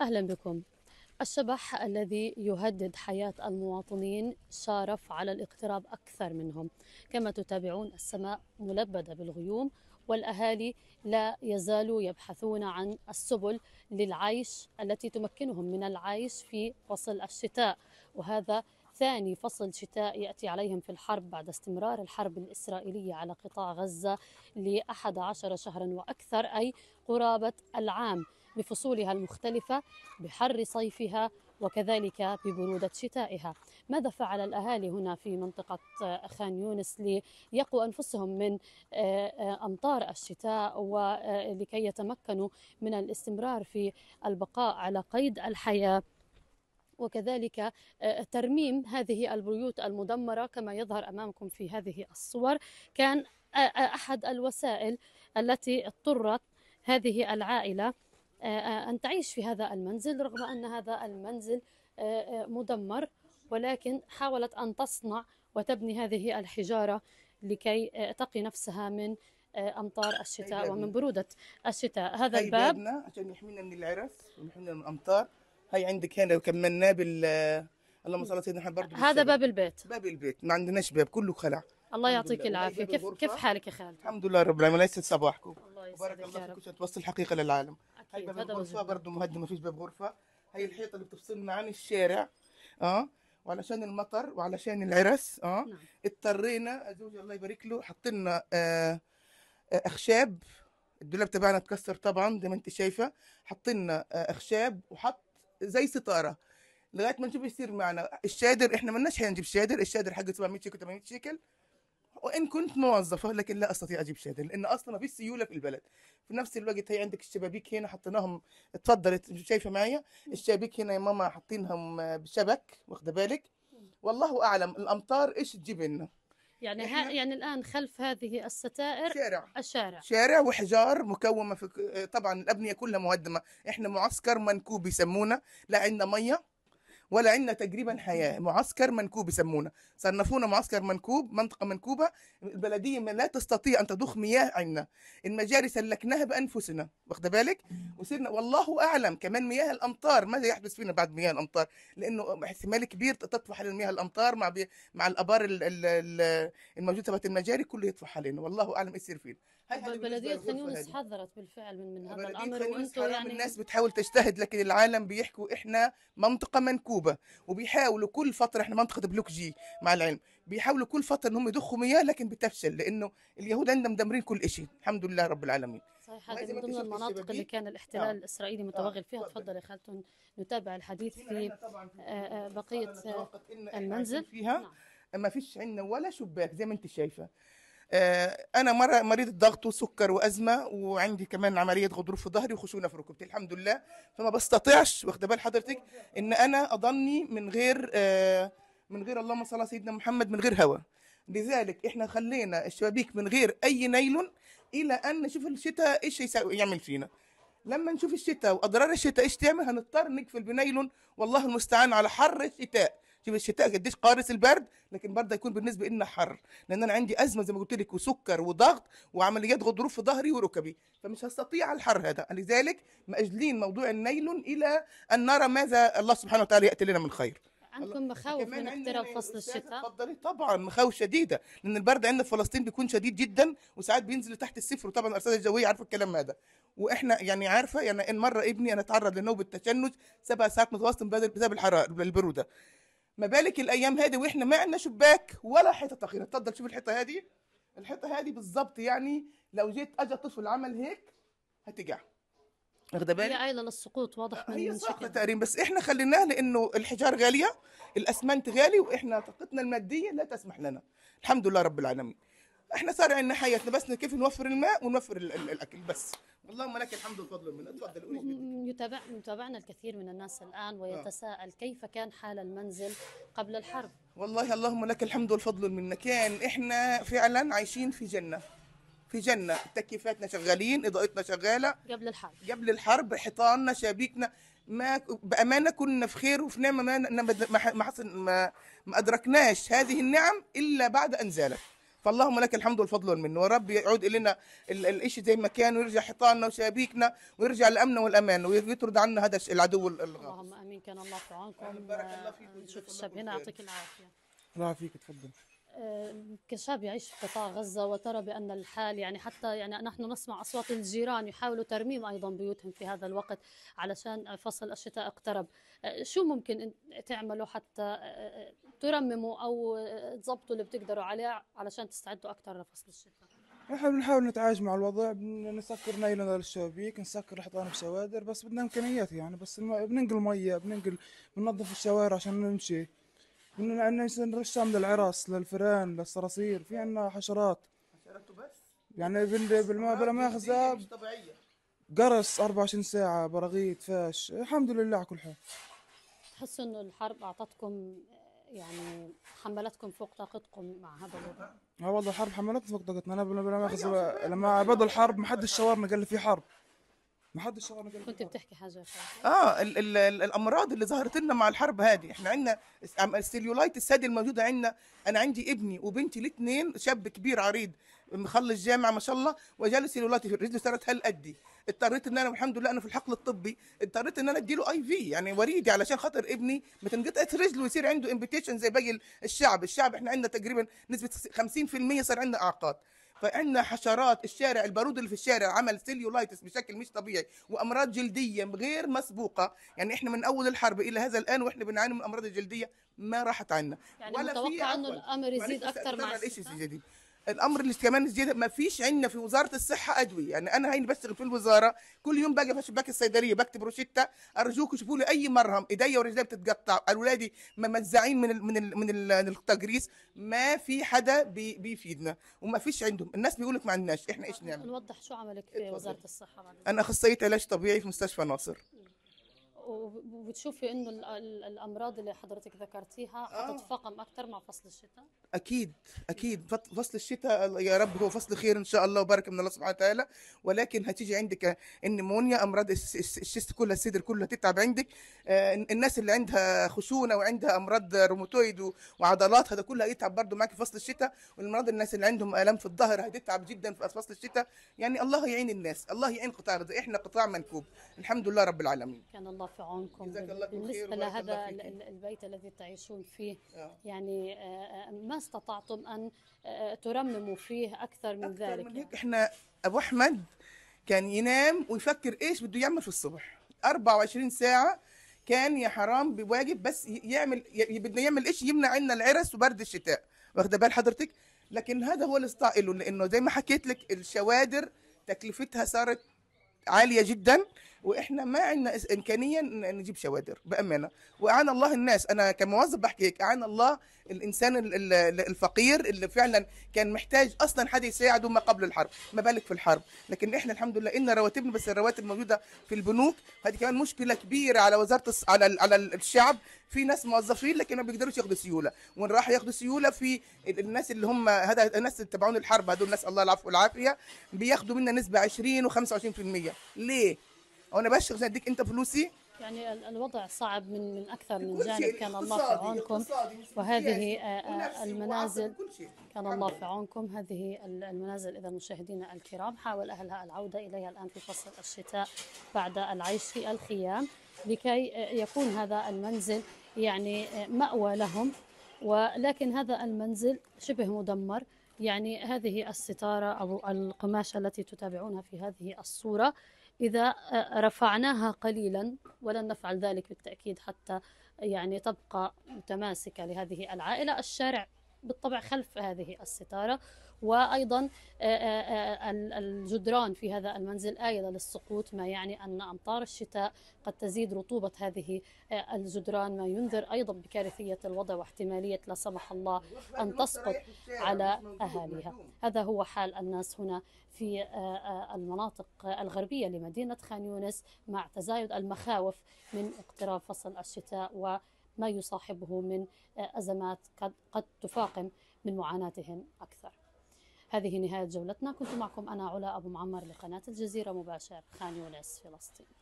أهلا بكم الشبح الذي يهدد حياة المواطنين شارف على الاقتراب أكثر منهم كما تتابعون السماء ملبدة بالغيوم والأهالي لا يزالوا يبحثون عن السبل للعيش التي تمكنهم من العيش في فصل الشتاء وهذا ثاني فصل شتاء يأتي عليهم في الحرب بعد استمرار الحرب الإسرائيلية على قطاع غزة لأحد عشر شهرا وأكثر أي قرابة العام بفصولها المختلفة بحر صيفها وكذلك ببرودة شتائها ماذا فعل الأهالي هنا في منطقة خان يونس ليقوا أنفسهم من آه، آه، أمطار الشتاء ولكي يتمكنوا من الاستمرار في البقاء على قيد الحياة وكذلك آه، ترميم هذه البيوت المدمرة كما يظهر أمامكم في هذه الصور كان أحد الوسائل التي اضطرت هذه العائلة آه، آه، أن تعيش في هذا المنزل رغم أن هذا المنزل آه، مدمر ولكن حاولت أن تصنع وتبني هذه الحجارة لكي تقي نفسها من امطار الشتاء ومن بروده الشتاء هذا الباب بابنا عشان يحمينا من العرس ويحمينا من الامطار هاي عندك هنا كملناه بال اللهم صل على سيدنا محمد برضه هذا باب البيت باب البيت ما عندناش باب كله خلع الله يعطيك العافيه كيف كيف حالك يا خالد الحمد لله رب العالمين ليست صباحكم الله يسعدك وبارك الله فيك عشان توصل الحقيقه للعالم هاي باب الغرفه برضه مهدم ما فيش باب غرفه هي الحيطه اللي بتفصلنا عن الشارع اه وعلشان المطر وعلشان العرس اه نعم. اضطرينا زوجي الله يبارك له حط لنا آه،, آه اخشاب الدولاب تبعنا اتكسر طبعا زي ما انت شايفه حط لنا آه اخشاب وحط زي ستاره لغايه ما نشوف يصير معنا الشادر احنا لناش حاجه نجيب شادر الشادر حقه 700 شيكل 800 شيكل وان كنت موظفه لكن لا استطيع اجيب شهاده لان اصلا ما فيش سيوله في البلد في نفس الوقت هي عندك الشبابيك هنا حطيناهم اتفضلت شايفه معايا الشبابيك هنا يا ماما حاطينهم بشبك واخده بالك والله اعلم الامطار ايش تجيب لنا يعني ها يعني الان خلف هذه الستائر شارع الشارع شارع وحجار مكومه في طبعا الابنيه كلها مهدمه احنا معسكر منكوب يسمونا لا عندنا ميه ولا عندنا تقريبا حياه معسكر منكوب يسمونه صنفونا معسكر منكوب منطقه منكوبه البلديه لا تستطيع ان تضخ مياه عندنا المجاري سلكناها بانفسنا واخده بالك وصرنا والله اعلم كمان مياه الامطار ماذا يحدث فينا بعد مياه الامطار لانه احتمال كبير تطفح على مياه الامطار مع مع الابار الموجوده تبعت المجاري كله يطفح علينا والله اعلم ايش يصير فينا بلدية خان يونس حذرت بالفعل من من هذا الامر وانتم يعني الناس بتحاول تجتهد لكن العالم بيحكوا احنا منطقة منكوبة وبيحاولوا كل فترة احنا منطقة بلوك جي مع العلم بيحاولوا كل فترة انهم يضخوا مياه لكن بتفشل لانه اليهود عندنا مدمرين كل شيء الحمد لله رب العالمين صحيح هذه من ضمن المناطق اللي كان الاحتلال نعم. آه. الاسرائيلي متوغل آه. فيها تفضل يا خالتون نتابع الحديث آه، في آه بقية آه، المنزل فيها نعم. ما فيش عندنا ولا شباك زي ما انت شايفه آه، انا مره مريض الضغط وسكر وازمه وعندي كمان عمليه غضروف في ظهري وخشونه في ركبتي الحمد لله فما بستطيعش واخده بال حضرتك ان انا اضلني من غير آه، من غير اللهم صل على سيدنا محمد من غير هواء لذلك احنا خلينا الشبابيك من غير اي نايلون الى ان نشوف الشتاء ايش يعمل فينا لما نشوف الشتاء واضرار الشتاء ايش تعمل هنضطر نقفل بنايلون والله المستعان على حر الشتاء شوف الشتاء قديش قارس البرد لكن برضه يكون بالنسبه لنا حر لان انا عندي ازمه زي ما قلت لك وسكر وضغط وعمليات غضروف في ظهري وركبي فمش هستطيع الحر هذا لذلك مأجلين موضوع النيلون الى ان نرى ماذا الله سبحانه وتعالى ياتي لنا من خير عندكم مخاوف من اقتراب فصل الشتاء؟ تفضلي طبعا مخاوف شديده لان البرد عندنا في فلسطين بيكون شديد جدا وساعات بينزل تحت الصفر وطبعا الارصاد الجويه عارفه الكلام هذا واحنا يعني عارفه يعني ان مره ابني انا اتعرض لنوبه تشنج سبع ساعات متواصل بسبب الحراره البروده ما بالك الايام هذه واحنا ما عندنا شباك ولا حيطه تغيير تفضل شوف الحيطه هذه الحيطه هذه بالضبط يعني لو جيت اجى طفل عمل هيك هتقع واخده بالك؟ هي عائله للسقوط واضح من هي ساقطه تقريبا بس احنا خليناها لانه الحجار غاليه الاسمنت غالي واحنا طاقتنا الماديه لا تسمح لنا الحمد لله رب العالمين احنا صار عندنا حياتنا بس كيف نوفر الماء ونوفر الاكل بس اللهم لك الحمد والفضل من تفضل يتابع يتابعنا الكثير من الناس الان آه. ويتساءل كيف كان حال المنزل قبل الحرب والله اللهم لك الحمد والفضل والمنه كان احنا فعلا عايشين في جنه في جنه تكييفاتنا شغالين اضاءتنا شغاله قبل الحرب قبل الحرب حيطاننا شابيكنا ما بامانه كنا في خير وفي نعمه ما ما ما, ما, ما ادركناش هذه النعم الا بعد ان زالت فاللهم لك الحمد والفضل والمن ورب يعود الينا الشيء زي ما كان ويرجع حيطاننا وشبابيكنا ويرجع الامن والامان ويطرد عنا هذا العدو الغاصب اللهم امين كان الله في عونكم بارك الله فيكم آه، نشوف الشاب هنا يعطيك العافيه الله يعافيك تفضل كشاب يعيش في قطاع غزة وترى بأن الحال يعني حتى يعني نحن نسمع أصوات الجيران يحاولوا ترميم أيضا بيوتهم في هذا الوقت علشان فصل الشتاء اقترب شو ممكن تعملوا حتى ترمموا أو تضبطوا اللي بتقدروا عليه علشان تستعدوا أكثر لفصل الشتاء نحن بنحاول نتعايش مع الوضع نسكر نايلون للشبابيك نسكر الحيطان بسوادر بس بدنا امكانيات يعني بس بننقل ميه بننقل بننظف الشوارع عشان نمشي كنا عندنا نرشها للعرس للفران للفئران للصراصير في عندنا حشرات حشرات بس يعني بال بالما بلا ما مش طبيعية قرص 24 ساعة براغيث فاش الحمد لله على كل حال تحس انه الحرب اعطتكم يعني حملتكم فوق طاقتكم مع هذا الوضع اه والله الحرب حملتنا فوق طاقتنا انا بلا ياخذ طيب، لما بدأ الحرب ما حدش شاورنا قال لي في حرب ما حدش طبعا قال كنت بتحكي حاجه اه الـ الـ الـ الامراض اللي ظهرت لنا مع الحرب هذه احنا عندنا السيليولايتس هذه الموجوده عندنا انا عندي ابني وبنتي الاثنين شاب كبير عريض مخلص جامعه ما شاء الله وجاله السيليولايت في رجله صارت هالقدي اضطريت ان انا الحمد لله انا في الحقل الطبي اضطريت ان انا اديله اي في يعني وريدي علشان خاطر ابني ما تنقطعش رجله ويصير عنده امبيتيشن زي باقي الشعب الشعب احنا عندنا تقريبا نسبه 50% صار عندنا اعاقات فعندنا حشرات الشارع البارود اللي في الشارع عمل سيليولايتس بشكل مش طبيعي وامراض جلديه غير مسبوقه يعني احنا من اول الحرب الى هذا الان واحنا بنعاني من الامراض الجلديه ما راحت عنا يعني ولا متوقع انه الامر يزيد اكثر مع الشتاء الامر اللي كمان زياده ما فيش عندنا في وزاره الصحه ادويه يعني انا هين بشتغل في الوزاره كل يوم باجي في شباك الصيدليه بكتب روشته ارجوكم شوفوا لي اي مرهم ايديا ورجلي بتتقطع اولادي ممزعين من الـ من الـ من, من التجريس ما في حدا بي بيفيدنا وما فيش عندهم الناس بيقول لك ما عندناش احنا ايش نعمل نوضح شو عملك في وزاره الصحه انا اخصائيه علاج طبيعي في مستشفى ناصر وبتشوفي انه الامراض اللي حضرتك ذكرتيها آه. حتتفاقم اكثر مع فصل الشتاء؟ اكيد اكيد فصل الشتاء يا رب هو فصل خير ان شاء الله وبركه من الله سبحانه وتعالى ولكن هتيجي عندك النمونيا امراض الشيست كلها الصدر كلها تتعب عندك آه، الناس اللي عندها خشونه وعندها امراض روماتويد وعضلات هذا كله هيتعب برضه معاك في فصل الشتاء والمرض الناس اللي عندهم الام في الظهر هتتعب جدا في فصل الشتاء يعني الله يعين الناس الله يعين قطاع احنا قطاع منكوب الحمد لله رب العالمين كان الله عنكم بالنسبة لهذا البيت الذي تعيشون فيه آه. يعني آه، ما استطعتم أن آه، ترمموا فيه أكثر من أكثر ذلك من هيك إحنا أبو أحمد كان ينام ويفكر إيش بده يعمل في الصبح 24 ساعة كان يا حرام بواجب بس يعمل بدنا يعمل ايش يمنع عنا العرس وبرد الشتاء واخده بال حضرتك لكن هذا هو اللي لانه زي ما حكيت لك الشوادر تكلفتها صارت عاليه جدا واحنا ما عندنا امكانيه نجيب شوادر بامانه واعان الله الناس انا كموظف بحكي هيك اعان الله الانسان الفقير اللي فعلا كان محتاج اصلا حد يساعده ما قبل الحرب ما بالك في الحرب لكن احنا الحمد لله ان رواتبنا بس الرواتب موجوده في البنوك هذه كمان مشكله كبيره على وزاره على على الشعب في ناس موظفين لكن ما بيقدروش ياخذوا سيوله وان راح ياخذوا سيوله في الناس اللي هم هذا الناس اللي تبعون الحرب هذول الناس الله العفو والعافيه بياخذوا منا نسبه 20 و25% ليه او انا بشتغل عشان اديك انت فلوسي يعني الوضع صعب من من اكثر من جانب كان الله في عونكم وهذه آه، آه، المنازل كان الله في عونكم هذه المنازل اذا مشاهدينا الكرام حاول اهلها العوده اليها الان في فصل الشتاء بعد العيش في الخيام لكي آه، يكون هذا المنزل يعني مأوى لهم ولكن هذا المنزل شبه مدمر يعني هذه الستاره او القماشه التي تتابعونها في هذه الصوره إذا آه، رفعناها قليلا ولن نفعل ذلك بالتأكيد حتى يعني تبقى متماسكة لهذه العائلة الشارع بالطبع خلف هذه الستارة وايضا آه، آه، آه، الجدران في هذا المنزل آيلة للسقوط ما يعني أن أمطار الشتاء قد تزيد رطوبة هذه الجدران ما ينذر أيضا بكارثية الوضع واحتمالية لا سمح الله أن تسقط على أهاليها هذا هو حال الناس هنا في المناطق الغربية لمدينة خان يونس مع تزايد المخاوف من اقتراب فصل الشتاء وما يصاحبه من أزمات قد تفاقم من معاناتهم أكثر هذه نهاية جولتنا كنت معكم أنا علا أبو معمر لقناة الجزيرة مباشر خان يونس فلسطين